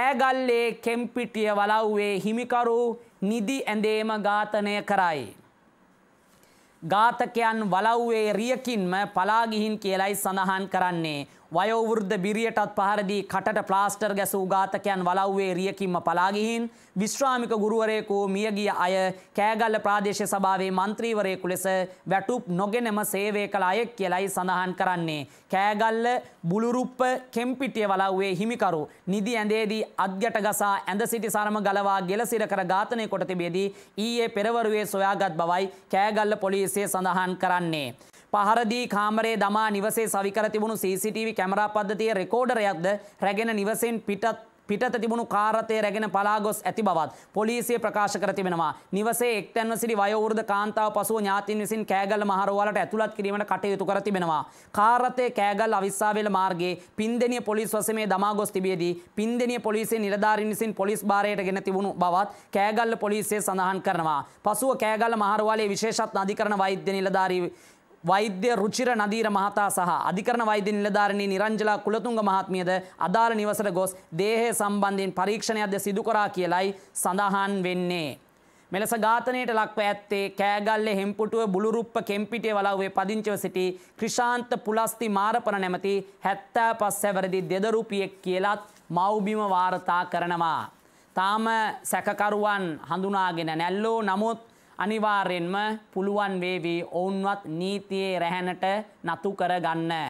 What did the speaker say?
ඇගල්ලේ කෙම්පිටිය වලව්වේ හිමිකරු නිදි ඇඳේම ඝාතනය කරයි. ඝාතකයන් වලව්වේ රියකින්ම පලාගිහින් කියලයි සඳහන් කරන්නේ. වයෝවෘද්ධ බිරියටත් පහරදී කටට ප්ලාස්ටර් ගැසූ ඝාතකයන් වලව්වේ රියකින්ම පලාගිහින් විශ්‍රාමික ගුරුවරයෙකු මියගිය අය කෑගල්ල ප්‍රාදේශ සභාවේ මන්ත්‍රීවරයෙකු ලෙස වැටුප් නොගෙනම සේවය කළ අයෙක් කියලයි සඳහන් කරන්නේ. කෑගල්ල බුළුරුප්ප කෙම්පිටිය වලව්වේ හිමිකරු. නිදි ඇඳේදී අත්ගැට ගසා ඇඳ සිටි සරම ගලවා ගෙලසිර කර ඝාතනය කොට තිබේදී ඊයේ පෙරවරුවේ සොයාගත් බවයි කෑගල්ල පොලිසිය සඳහන් කරන්නේ. පහරදී කාමරේ දමා නිවසේ සවිකර තිබුණු CCTV කැමරා පද්ධතියේ රෙකෝඩරයක්ද රැගෙන නිවසෙන් පිටත් පිටත තිබුණු කාරතය රැගෙන පලාගොස් ඇති බවත් පොලිසිය ප්‍රකාශ කර තිබෙනවා. නිවසේ එක්තැන්ව සිටි වයෝවෘද කාන්තාව පසුව ඥාතින් විසින් කෑගල් මහරෝවලට ඇතුළත් කිරීමට කටයුතු කර තිබෙනවා. කාරතේ කෑගල් අවිස්සාවේල මාර්ගයේ පින්දෙනිය පොලිස් වසමේ දමා ගොස් තිබියදී පින්දෙනිය පොලිසිය නිලධාරීන් විසින් පොලිස් භාරයට ගෙන තිබුණු බවත් කෑගල්ල පොලිසිය සඳහන් කරනවා. පසුව කෑගල්ල මහරෝවලේ විශේෂත් අධිකරණ වෛද්‍ය නිලධාරී වෛද්‍ය රුචිර නදීර මහතා සහ අධිකරණ වෛද්‍ය නිලධාරිණී නිරංජලා කුලතුංග මහත්මියද අදාළ නිවසට ගොස් දේහය සම්බන්ධයෙන් පරීක්ෂණයක්ද සිදු කරා කියලයි සඳහන් වෙන්නේ. මෙලෙස ඝාතනයට ලක්ව ඇත්තේ කෑගල්ලේ හෙම්පුටුව බුලුරුප්ප කෙම්පිටිය වලව්වේ පදිංචිව සිටි ක්‍රිෂාන්ත පුලස්ති මාරපන නැමැති 75 හැවිරිදි දෙදරුපියෙක් කියලත් මව්බිම වාර්තා කරනවා. තාම සැකකරුවන් හඳුනාගෙන නැල්ලෝ නමුත් අනිවාර්යෙන්ම පුළුවන් වේවි ඔවුන්වත් නීතියේ රැහැනට නතු කරගන්න.